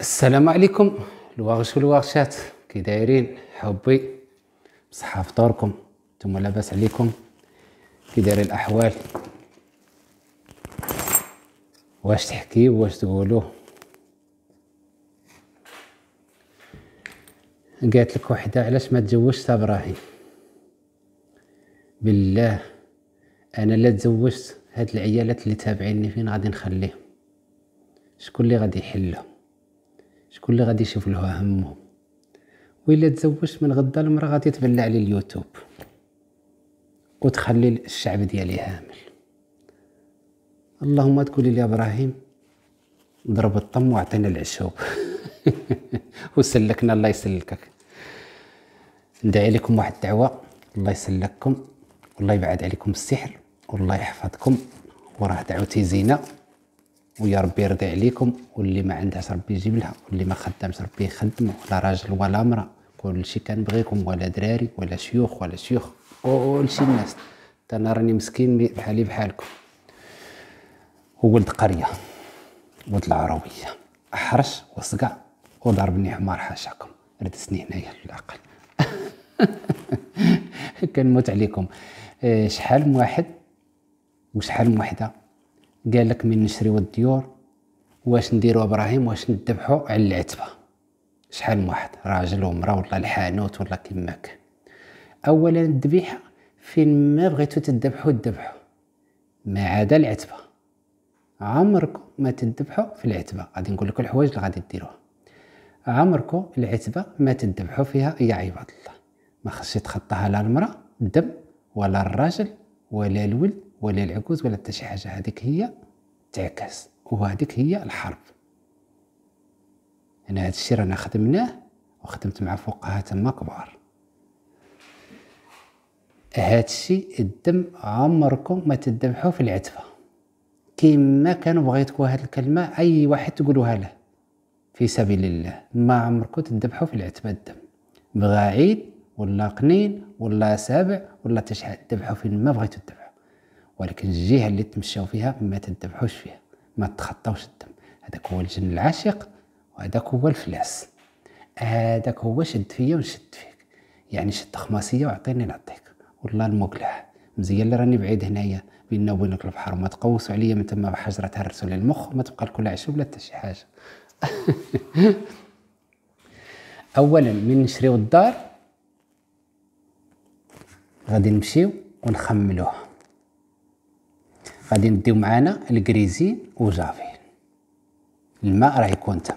السلام عليكم الواغش والواغشات كي دايرين حبي بصحة فطوركم نتوما لاباس عليكم كي داير الاحوال واش تحكي واش تقولوا قالت لك وحده علاش ما تزوجت ابراهيم بالله انا لا تزوجت هاد العيالات اللي تابعيني فين غادي نخليهم شكون اللي غادي يحلهم شكون اللي غادي يشوف له همه وإلا تزوجت من غدا المرا غادي تبلع لي اليوتيوب وتخلي الشعب ديالي هامل اللهم تقولي لي ابراهيم ضرب الطم واعطينا العشوب وسلكنا الله يسلكك ندعي لكم واحد الدعوه الله يسلككم والله يبعد عليكم السحر والله يحفظكم وراه دعوتي زينه ويا ربي يرضي عليكم واللي ما عندهاش ربي يجيب لها واللي ما خدامش ربي يخدم ولا راجل ولا امراه كلشي كنبغيكم ولا دراري ولا شيوخ ولا شيوخ كلشي الناس حتى انا راني مسكين بحالي بحالكم وولد قريه ولد العرويه حرش وصقع وضربني حمار حاشاكم ردسني هنايا العقل كنموت عليكم إيه، شحال من واحد وشحال من وحده قال لك من نشريو الديور واش نديرو ابراهيم واش نذبحو على العتبه شحال من واحد راجل ومرا ولا الحانوت ولا كما اولا الذبيحه فين ما بغيتو تذبحو تذبحو ما عدا العتبه عمركم ما تذبحوا في العتبه غادي نقول لكم الحوايج اللي غادي ديروها عمركم العتبه ما تذبحوا فيها يا عباد الله ما خصش يتخطاها لا المراه الدم ولا الراجل ولا الولد ولا العكوز ولا حتى شي حاجه هذيك هي تعكس وهذيك هي الحرب هنا هذا الشيء رانا خدمناه وخدمت مع فقهاء تما كبار هذا الشيء الدم عمركم ما تدمحوه في العتفه كيما كانوا بغيتكم هذه الكلمه اي واحد تقولوها له في سبيل الله ما عمركم تذبحوا في العتبه الدم بغا عيد ولا قنين ولا سابع ولا تشحال ذبحوا فين ما بغيتو الدم ولكن الجهه اللي تمشاو فيها ما تذبحوش فيها ما تخطاوش الدم هذاك هو الجن العاشق وهذاك هو الفلاس هذاك هو شد فيا ونشد فيك يعني شد خماسيه وعطيني نعطيك والله المقلع مزيان اللي راني بعيد هنايا بيننا وبينك البحر وما تقوسوا عليا من تما بحجره تهرسوا لي المخ وما تبقى لا عشو ولا حتى شي حاجه اولا من نشريو الدار غادي نمشيو ونخملوها غادي نديو معانا الكريزين وجافيل الماء راه يكون تم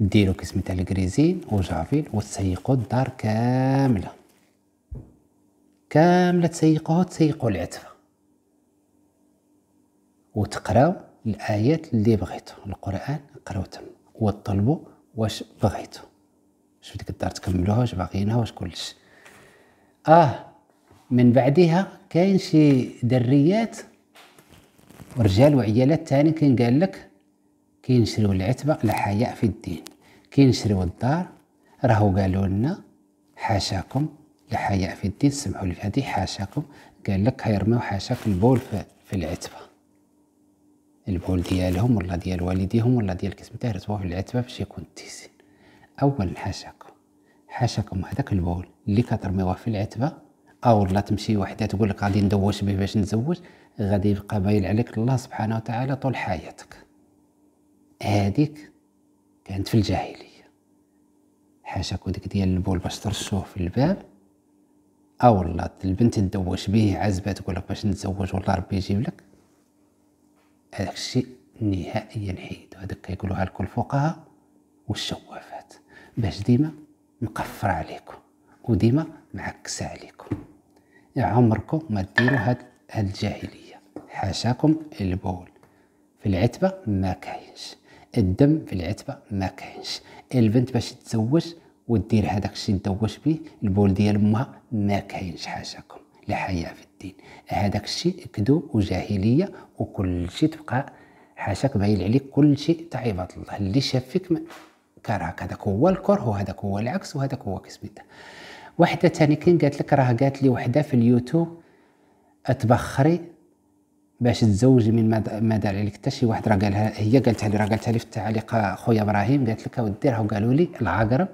ديرو كيسمي تاع الكريزين وجافيل وتسيقو الدار كامله كامله تسيقوها تسيقو العتفه وتقراو الايات اللي بغيتو القران قراو تم وطلبوا واش بغيتو شوف ديك الدار تكملوها واش باغيينها واش كلش اه من بعدها كاين شي دريات ورجال وعيالات تاني كين قال لك كينشريو العتبة لحياء في الدين كينشريو الدار راهو قالوا لنا حاشاكم لحياء في الدين سمحوا لي هذه حاشاكم قال لك هيرميو حاشاك البول في, العتبة البول ديالهم ولا ديال والديهم ولا ديال كسمتها رتبوه في العتبة باش يكون تيسين أول حاشاكم حاشاكم هذاك البول اللي كترميوه في العتبة أو لا تمشي وحدة تقول لك غادي ندوش به باش نزوج غادي يبقى باين عليك الله سبحانه وتعالى طول حياتك هذيك كانت في الجاهلية حاشاك ديك ديال البول باش ترشوه في الباب او الله البنت تدوش به عزبه تقول لك باش نتزوج والله ربي يجيب لك هذاك الشيء نهائيا حيد هذاك كيقولوها لكل الفقهاء والشوافات باش ديما مقفره عليكم وديما معكسه عليكم عمركم ما ديروا هاد الجاهليه حاشاكم البول في العتبة ما كاينش الدم في العتبة ما كاينش البنت باش تتزوج ودير هذاك الشيء تدوش به البول ديال امها ما كاينش حاشاكم لا حياء في الدين هذاك الشيء كذوب وجاهليه وكل شيء تبقى حاشاك باين عليك كل شيء تاع عباد الله اللي شاف فيك كرهك هذاك هو الكره وهذاك هو العكس وهذاك هو كسميته وحده ثاني كاين قالت لك راه قالت لي وحده في اليوتيوب اتبخري باش تزوجي من ما دار عليك حتى شي واحد راه قالها هي قالتها لي راه قالتها لي في التعليق خويا ابراهيم قالت لك اودي راه قالوا لي العقرب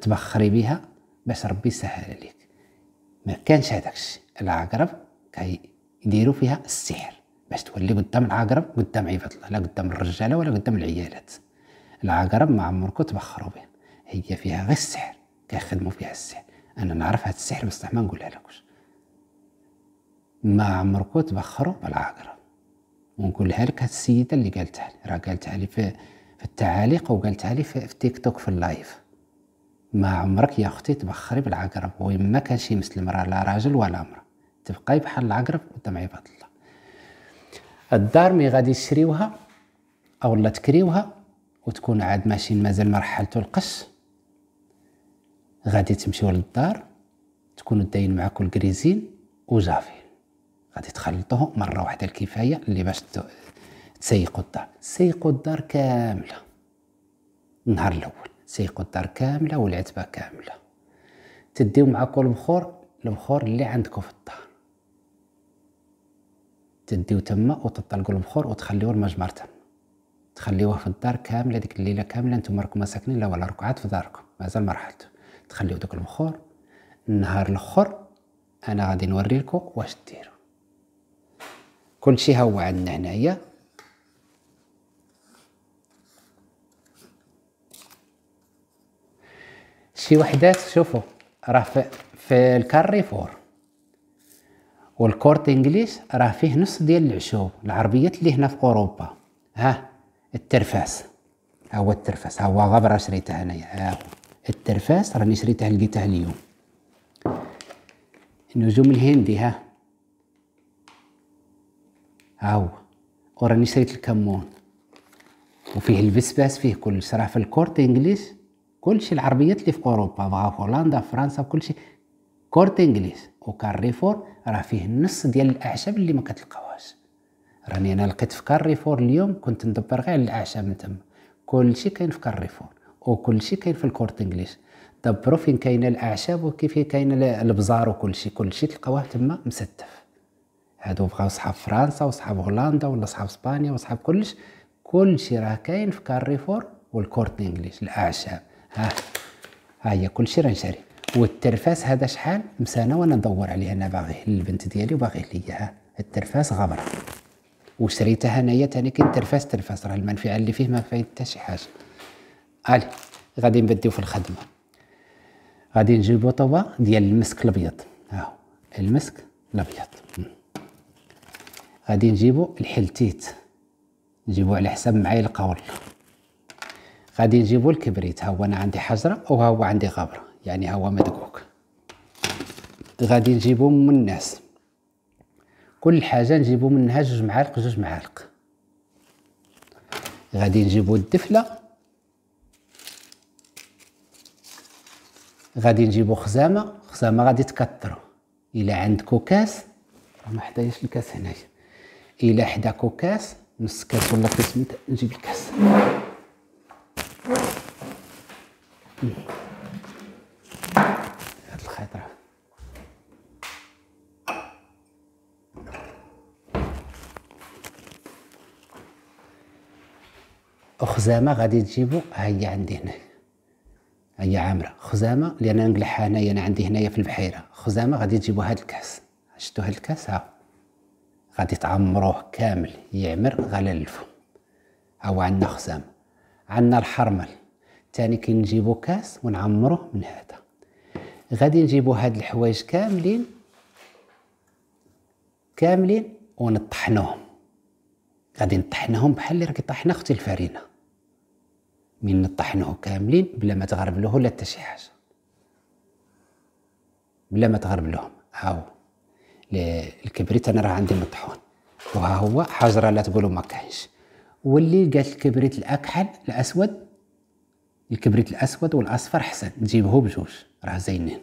تبخري بها باش ربي يسهل عليك ما كانش هذاك الشيء العقرب يديروا فيها السحر باش تولي قدام العقرب قدام عباد الله لا قدام الرجاله ولا قدام العيالات العقرب ما عمركم تبخروا به هي فيها غير السحر كيخدموا فيها السحر انا نعرف هذا السحر بصح ما نقولها لكش ما عمركم تبخروا بالعذره ونقولها لك هاد السيده اللي قالتها لي راه قالتها لي في, في التعاليق وقالتها لي في, في تيك توك في اللايف ما عمرك يا اختي تبخري بالعقرب وما كان شي مسلم راه لا راجل ولا امراه تبقاي بحال العقرب قدام عباد الله الدار مي غادي تشريوها لا تكريوها وتكون عاد ماشي مازال مرحلة القش غادي تمشيو للدار تكونوا داين معاكم الكريزين وجافي غادي تخلطوه مره واحده الكفايه اللي باش تسيقوا الدار سيقوا الدار كامله النهار الاول سيقوا الدار كامله والعتبه كامله تديو كل البخور البخور اللي عندكم في الدار تديو تما وتطلقوا البخور وتخليوه المجمر تما تخليوه في الدار كامله ديك الليله كامله نتوما راكم ساكنين لا ولا ركعات في داركم مازال ما رحلتوا تخليو دوك البخور النهار الاخر انا غادي نوري لكم واش ديروا كلشي ها هو عندنا هنايا شي وحدات شوفوا راه في, في الكاريفور والكورت انجليش راه فيه نص ديال العشوب العربيات اللي هنا في اوروبا ها الترفاس ها هو الترفاس ها هو غبر شريته انايا ها هو الترفاس راني شريته لقيته اليوم النجوم الهندي ها هاو وراني شريت الكمون وفيه البسباس فيه كل راه في الكورت انجليز كلشي العربيات اللي في اوروبا بغا في هولندا فرنسا كلشي كورت انجليز وكاريفور راه فيه النص ديال الاعشاب اللي ما كتلقاوهاش راني انا لقيت في كاريفور اليوم كنت ندبر غير على الاعشاب من تما كلشي كاين في كاريفور وكلشي كاين في الكورت انجليز دبروا فين كاينه الاعشاب وكيف كاينه البزار وكلشي كلشي تلقاوه تما مستف هادو بقاو صحاب فرنسا وصحاب هولندا ولا صحاب اسبانيا وصحاب كلش كلشي راه كاين في كاريفور والكورت انجليش الاعشاب ها ها هي كلشي راه نشري والترفاس هذا شحال مسانه وانا ندور عليه انا باغيه للبنت ديالي وباغي ليا ها الترفاس غبره وشريتها انايا ثاني كاين ترفاس ترفاس راه المنفعه اللي فيه ما فايد حتى شي حاجه الي غادي نبديو في الخدمه غادي نجيبو طوبه ديال المسك الابيض ها المسك الابيض غادي نجيبو الحلتيت نجيبو على حساب معايا القول غادي نجيبو الكبريت ها هو انا عندي حجره وها هو عندي غبره يعني ها هو مدقوق غادي نجيبو من الناس كل حاجه نجيبو منها جوج معالق جوج معالق غادي نجيبو الدفله غادي نجيبو خزامه خزامه غادي تكثروا الا عندكو كاس ما حدايش الكاس هنايا الى حدا كاس نص كاس ولا كاس ميت نجيب الكاس هاد الخيط راه خزامه غادي تجيبو ها هي عندي هنا هي عامره خزامه لان نقلعها هنايا انا عندي هنايا في البحيره خزامه غادي تجيبو هاد الكاس شتو هاد الكاس ها غادي تعمروه كامل يعمر غنلفو هاو عندنا خزام عندنا الحرمل تاني كي نجيبو كاس ونعمروه من هذا غادي نجيبو هاد الحوايج كاملين كاملين ونطحنوهم غادي نطحنهم بحال اللي راكي طحنا اختي الفرينه من نطحنوه كاملين بلا ما تغربلوه ولا حتى شي حاجه بلا ما تغربلوهم هاو الكبريت انا راه عندي مطحون وها هو حجره لا تقولوا ما كاينش واللي قالت الكبريت الاكحل الاسود الكبريت الاسود والاصفر حسن نجيبه بجوج راه زينين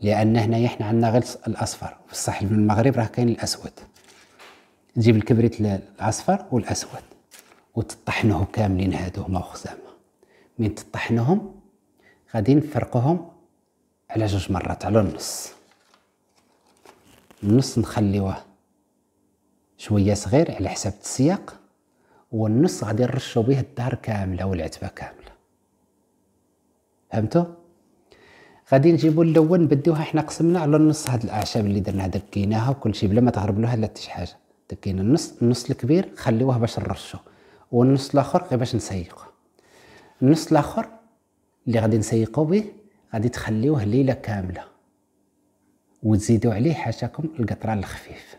لان هنايا حنا عندنا غير الاصفر بصح في المغرب راه كاين الاسود نجيب الكبريت الاصفر والاسود وتطحنه كاملين هادو هما وخزامه من تطحنهم غادي نفرقهم على جوج مرات على النص النص نخليوه شويه صغير على حساب السياق والنص غادي نرشو به الدار كامله والعتبه كامله فهمتوا غادي نجيبو اللون نبديوها حنا قسمنا على النص هاد الاعشاب اللي درناها دكيناها شيء بلا ما تهرب لها لا حتى حاجه دكينا النص النص الكبير خليوه باش نرشو والنص الاخر غير باش نسيقه النص الاخر اللي غادي نسيقو به غادي تخليوه ليله كامله وتزيدوا عليه حاشاكم القطران الخفيف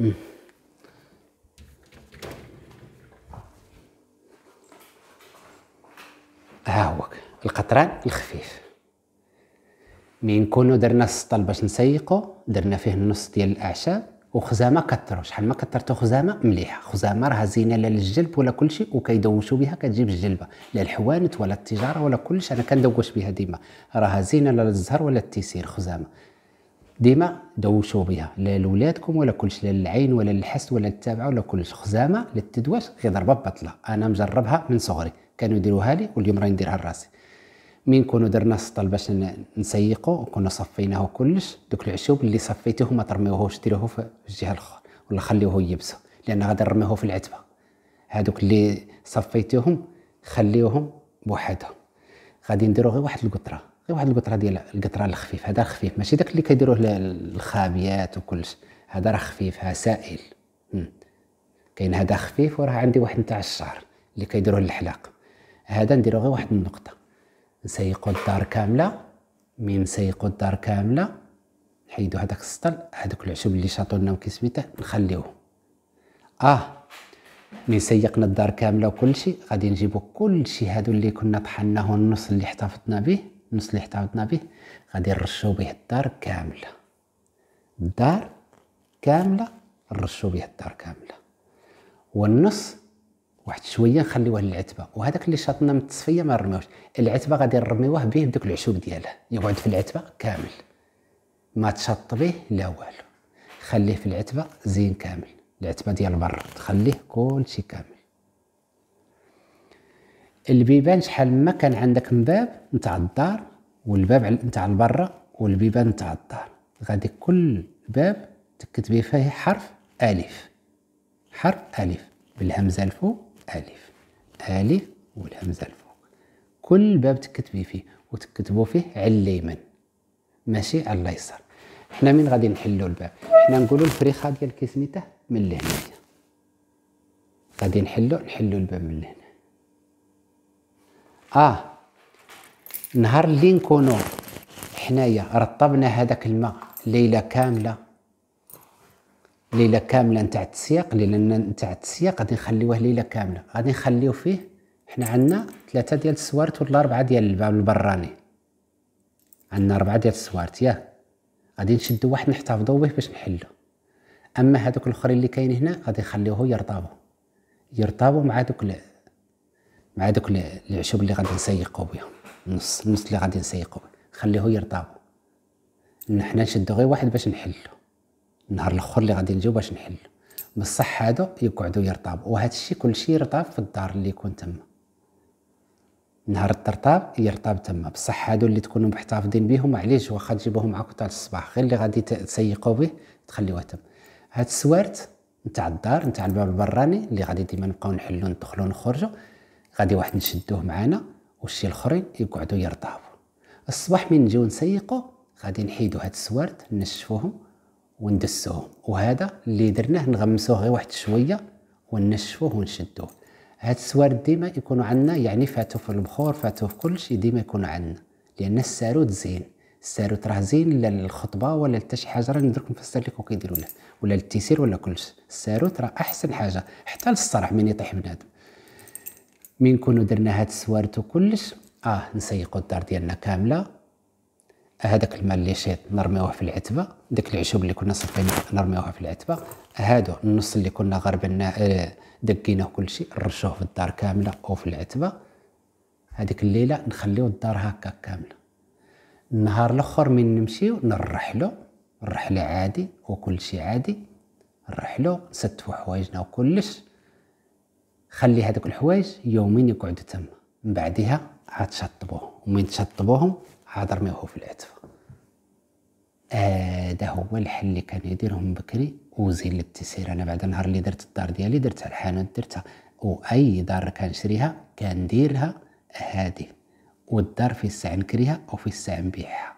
Mm-hmm. القطران الخفيف من كونو درنا السطل باش نسيقو درنا فيه النص ديال الاعشاب وخزامه كثروا شحال ما كثرتو خزامه مليحه خزامه راها زينه لا للجلب ولا كلشي وكيدوشوا بها كتجيب الجلبه لا الحوانت ولا التجاره ولا كلشي انا كندوش بها ديما راها زينه لا للزهر ولا التيسير خزامه ديما دوشوا بها لا لولادكم ولا كلشي لا للعين ولا للحس ولا التابعه ولا كلشي خزامه للتدواش غير ضربه بطله انا مجربها من صغري كانوا يديروها لي واليوم راني نديرها لراسي من كونو درنا السطل باش نسيقو كنا صفيناه كلش دوك العشوب اللي صفيتوه ما ترميوهوش ديروه في الجهه الاخرى ولا خليوه يبسو لان غادي نرميوه في العتبه هادوك اللي صفيتوهم خليوهم بوحدهم غادي نديرو غير واحد القطره غير واحد القطره ديال القطره الخفيف هذا خفيف ماشي داك اللي كيديروه الخابيات وكلش هذا راه خفيف ها سائل كاين هذا خفيف وراه عندي واحد نتاع الشعر اللي كيديروه الحلاق هذا نديرو غير واحد النقطه نسيقو الدار كامله مين نسيقو الدار كامله نحيدو هداك السطل هذوك العشب اللي شاطولنا لنا وكيسميته نخليوه اه مين سيقنا الدار كامله وكلشي غادي نجيبو كلشي هادو اللي كنا طحناه النص اللي احتفظنا به النص اللي احتفظنا به غادي نرشو به الدار كامله الدار كامله نرشو به الدار كامله والنص واحد شويه نخليوه للعتبه وهذاك اللي شاطنا من التصفيه ما نرميوش العتبه غادي نرميوه به بدوك العشوب ديالها يقعد في العتبه كامل ما تشط به لا والو خليه في العتبه زين كامل العتبه ديال البر تخليه كلشي كامل البيبان شحال ما كان عندك من باب نتاع الدار والباب نتاع البره والبيبان نتاع الدار غادي كل باب تكتبي فيه حرف الف حرف الف بالهمزه الفوق ألف ألف والهمزة الفوق كل باب تكتبي فيه وتكتبوا فيه على اليمين ماشي على اليسار حنا من غادي نحلوا الباب حنا نقولوا الفريخه ديال كيسميته من لهنا غادي نحلوا نحلوا الباب من لهنا اه نهار اللي نكونوا حنايا رطبنا هذاك الماء ليله كامله ليله كامله نتاع التسياق ليله نتاع التسياق غادي نخليوه ليله كامله غادي نخليو فيه حنا عندنا ثلاثه ديال السوارت ولا اربعه ديال الباب البراني عندنا اربعه ديال السوارت ياه غادي نشدو واحد نحتفظو به باش نحلو اما هذوك الاخرين اللي كاين هنا غادي نخليوه يرطابو يرطابو مع دوك ال... مع دوك العشوب العشب اللي غادي نسيقو بهم النص النص اللي غادي نسيقو به نخليوه يرطابو حنا نشدو غير واحد باش نحلو النهار الاخر اللي غادي نجيو باش نحل بصح هادو يقعدوا يرطاب وهذا الشيء كلشي يرطاب في الدار اللي يكون تما نهار الترطاب يرطاب تما بصح هادو اللي تكونوا محتفظين بهم علاش واخا تجيبوهم معاك تاع الصباح غير اللي غادي تسيقوا به تخليوه تم هاد السوارت نتاع الدار نتاع الباب البراني اللي غادي ديما نبقاو نحلو ندخلو نخرجو غادي واحد نشدوه معانا والشي الاخرين يقعدوا يرطابوا الصباح من نجيو نسيقو غادي نحيدو هاد السوارت نشفوهم وندسوه وهذا اللي درناه نغمسوه غير واحد شويه ونشفوه ونشدوه هاد السوارد ديما يكونوا عندنا يعني فاتو في البخور فاتو في كل شيء ديما يكونوا عندنا لان الساروت زين الساروت راه زين لا للخطبه ولا لتا شي حاجه راه نقدر نفسر لكم كيديروا له ولا للتيسير ولا كلشي الساروت راه احسن حاجه حتى للصرع من يطيح بنادم من كونوا درنا هاد السوارد وكلش اه نسيقوا الدار ديالنا كامله أه، هذاك الماء اللي شيط نرميوه في العتبه داك العشب اللي كنا صفيناه نرميوه في العتبه هادو النص اللي كنا غربناه دقيناه كلشي نرشوه في الدار كامله او في العتبه هذيك الليله نخليو الدار هكا كامله النهار الاخر من نمشيو نرحلو الرحله عادي شيء عادي نرحلو نستفو حوايجنا وكلش خلي هذوك الحوايج يومين يقعدوا تما من بعدها عاد تشطبوهم ومن تشطبوهم هضر معه في العتبة هذا آه هو الحل اللي كان يديرهم بكري وزين للتسير انا بعد النهار اللي درت الدار ديالي درتها الحانوت درتها واي دار كنشريها كنديرها هادي والدار في الساعة نكريها وفي الساعة نبيعها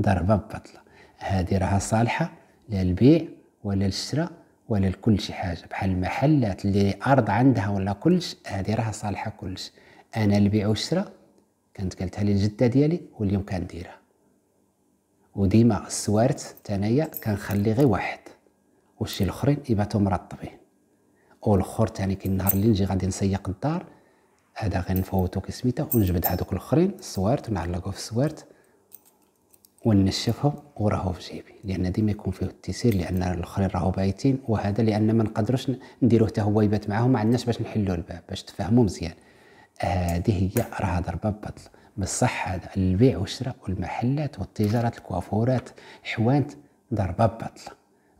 ضربة ببطلة هادي راها صالحة لا للبيع ولا للشراء ولا لكل شي حاجة بحال المحلات اللي أرض عندها ولا كلش هادي راها صالحة كلش أنا البيع والشراء كانت قالتها لي الجده ديالي واليوم كنديرها وديما السوارت تانايا كنخلي غير واحد والشي الاخرين يباتو مرطبين والاخر تاني كي النهار اللي نجي غادي نسيق الدار هذا نفوتو كي سميتها ونجبد هادوك الاخرين السوارت ونعلقو في السوارت ونشفهم وراهو في جيبي لان ديما يكون فيه التيسير لان الاخرين راهو بايتين وهذا لان ما نقدروش نديروه حتى هو يبات معاهم ما عندناش باش نحلو الباب باش تفهموا مزيان هذه هي راها ضربة ببطل بصح هذا البيع والشراء والمحلات والتجارات الكوافورات حوانت ضربة ببطل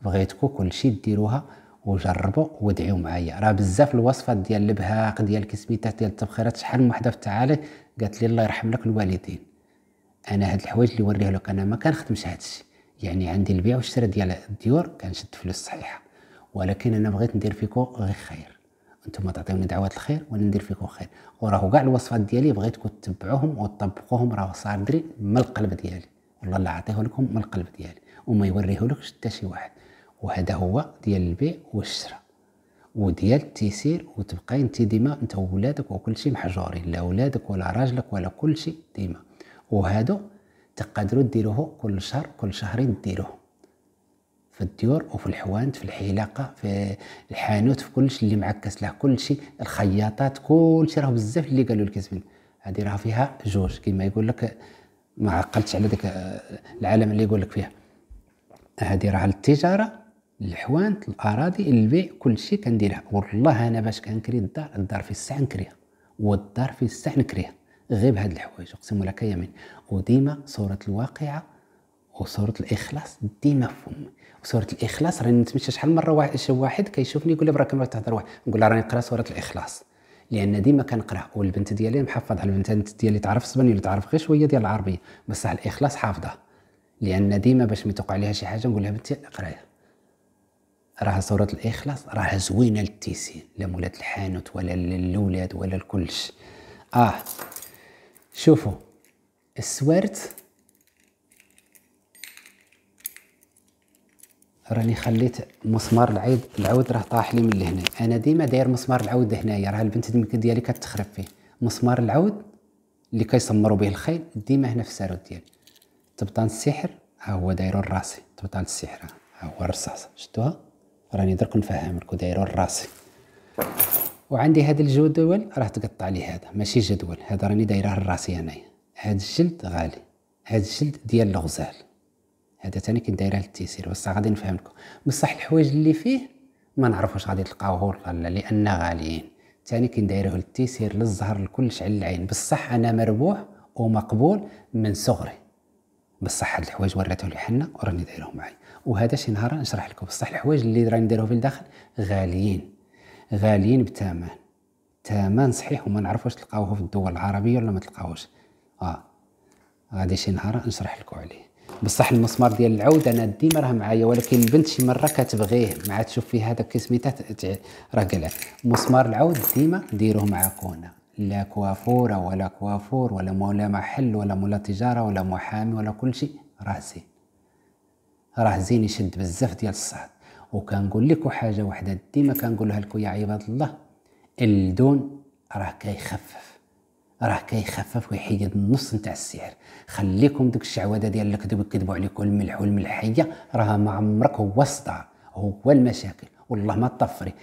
بغيتكم كلشي ديروها وجربوا ودعيو معايا راه بزاف الوصفات ديال البهاق ديال الكسميتات ديال التبخيرات شحال من وحده في التعالي قالت لي الله يرحم لك الوالدين انا هاد الحوايج اللي وريه لك انا ما كنخدمش هاد الشيء يعني عندي البيع والشراء ديال الديور كنشد فلوس صحيحه ولكن انا بغيت ندير فيكم غير خير انتم تعطيوني دعوات الخير وانا ندير فيكم خير وراهو كاع الوصفات ديالي بغيتكم تتبعوهم وتطبقوهم راهو صار دري من القلب ديالي والله لا عطيه لكم من القلب ديالي وما يوريهولكش حتى شي واحد وهذا هو ديال البيع والشراء وديال التيسير وتبقاي انت ديما انت وولادك وكل شيء محجورين لا ولادك ولا راجلك ولا كل شيء ديما وهادو تقدروا ديروه كل شهر كل شهرين ديروه في الديور وفي الحوانت في الحلاقه في الحانوت في كلشي اللي معكس له كلشي الخياطات كلشي راه بزاف اللي قالوا الكاتبين هذه راه فيها جوج كما يقول لك ما عقلتش على ذاك العالم اللي يقول لك فيها هذه راه للتجاره الحوانت الاراضي البيع كلشي كنديرها والله انا باش كنكري الدار الدار في الساعه نكريها والدار في الساعه نكريها غير بهاد الحوايج اقسم لك يمين وديما صوره الواقعه وصوره الاخلاص ديما في فمي سوره الاخلاص راني نتمشى شحال مره واحد شي واحد كيشوفني يقول لي براك مرة تهضر واحد نقول له راني نقرا سوره الاخلاص لان ديما كنقرا والبنت ديالي محافظه على البنت ديالي تعرف ولا تعرف غير شويه ديال العربيه بصح الاخلاص حافظه لان ديما باش ما توقع ليها شي حاجه نقول لها بنتي قرايه راها سوره الاخلاص راها زوينه للتيسين لا مولات الحانوت ولا للولاد ولا لكلش اه شوفوا السوارت راني خليت مسمار العود العود راه طاح لي من لهنا انا ديما داير مسمار العود هنايا راه البنت ديالي كتخرب فيه مسمار العود اللي كيسمروا به الخيل ديما هنا في السارود ديالي تبطان السحر ها هو دايرو لراسي تبطان السحر ها هو الرصاص شتوها راني درك نفهم لكم دايرو لراسي وعندي هذا الجدول راه تقطع لي هذا ماشي جدول هذا راني دايره لراسي انايا هذا الجلد غالي هذا الجلد ديال الغزال هذا تاني كندايره للتيسير بصح غادي لكم بصح الحوايج اللي فيه ما نعرفوش غادي تلقاوه ولا لا لان غاليين تاني كندايروه للتيسير للزهر لكلش على العين بصح انا مربوح ومقبول من صغري بصح هاد الحوايج وراتهم لي حنا وراني دايرهم معايا وهذا شي نهار نشرح لكم بصح الحوايج اللي راني دايرهم في الداخل غاليين غاليين بثمن ثمن صحيح وما نعرفوش تلقاوه في الدول العربيه ولا ما تلقاوش اه غادي شي نهار نشرح لكم عليه بصح المسمار ديال العود انا ديما راه معايا ولكن البنت شي مره كتبغيه مع تشوف فيه هذاك سميتها راه قالها مسمار العود ديما ديروه مع كونا لا كوافوره ولا كوافور ولا مولا محل ولا مولا تجاره ولا محامي ولا كل شيء راه زين راه زين يشد بزاف ديال الصعد وكنقول لكم حاجه واحده ديما كنقولها لكم يا عباد الله الدون راه كيخفف راه كيخفف ويحيد النص نتاع السعر خليكم دوك الشعوذه ديال الكذب يكذبوا عليكم الملح والملحيه راه ما عمرك هو الصداع هو المشاكل والله ما طفري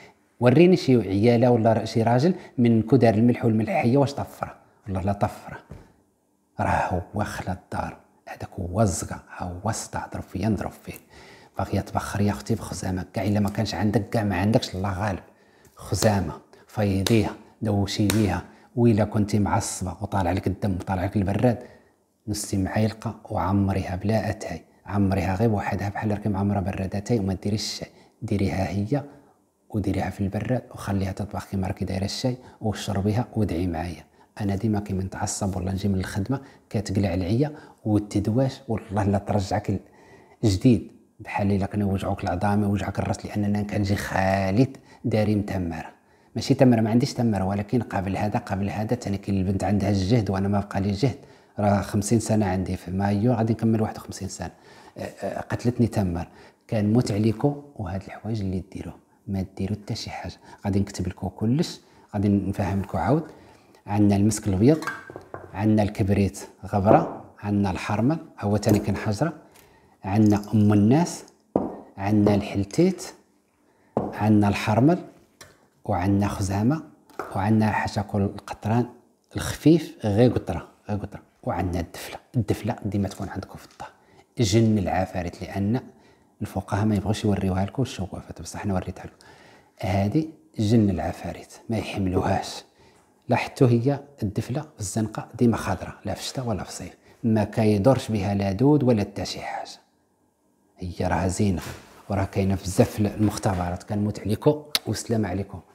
وريني شي عياله ولا شي راجل من كدار الملح والملحيه واش طفره والله لا طفره راه هو خلى الدار هذاك هو الزقا هو الصداع ضرب فيا نضرب فيه باغي تبخر يا اختي بخزامه كاع الا ما كانش عندك كاع ما عندكش الله غالب خزامه فيضيها دوشي بيها وإلا كنتي معصبة وطالع لك الدم وطالع لك البراد نسي معيلقة وعمريها بلا أتاي عمريها غير وحدها بحال راكي معمرة براد أتاي وما ديريش الشاي ديريها هي وديريها في البراد وخليها تطبخ كيما راكي دايره الشاي وشربيها ودعي معايا انا ديما كيما نتعصب ولا نجي من الخدمه كتقلع عليا وتدواش والله لا ترجعك جديد بحال الا كان وجعوك العظام وجعك الراس لاننا كنجي خالد داري متمره ماشي تمر ما عنديش تمر ولكن قبل هذا قبل هذا ثاني كاين البنت عندها الجهد وانا ما بقى لي جهد راه 50 سنه عندي في مايو غادي نكمل 51 سنه أه، أه، قتلتني تمر كان موت عليكم وهاد الحوايج اللي ديروه ما ديروا حتى شي حاجه غادي نكتب لكم كلش غادي نفهم لكم عاود عندنا المسك الابيض عندنا الكبريت غبره عندنا الحرمل هو ثاني كان حجره عندنا ام الناس عندنا الحلتيت عندنا الحرمل وعندنا خزامه وعندنا حشاكل القطران الخفيف غير قطره غير قطره وعندنا الدفله الدفله ديما تكون عندكم في الدار جن العفاريت لان الفقهاء ما يبغوش يوريوها لكم الشوافات بصح انا وريتها لكم هذه جن العفاريت ما يحملوهاش لاحظتوا هي الدفله في الزنقه ديما خضراء لا في الشتاء ولا في الصيف ما كيدورش بها لا دود ولا حتى شي حاجه هي راها زينه وراه كاينه بزاف المختبرات كنموت عليكم والسلام عليكم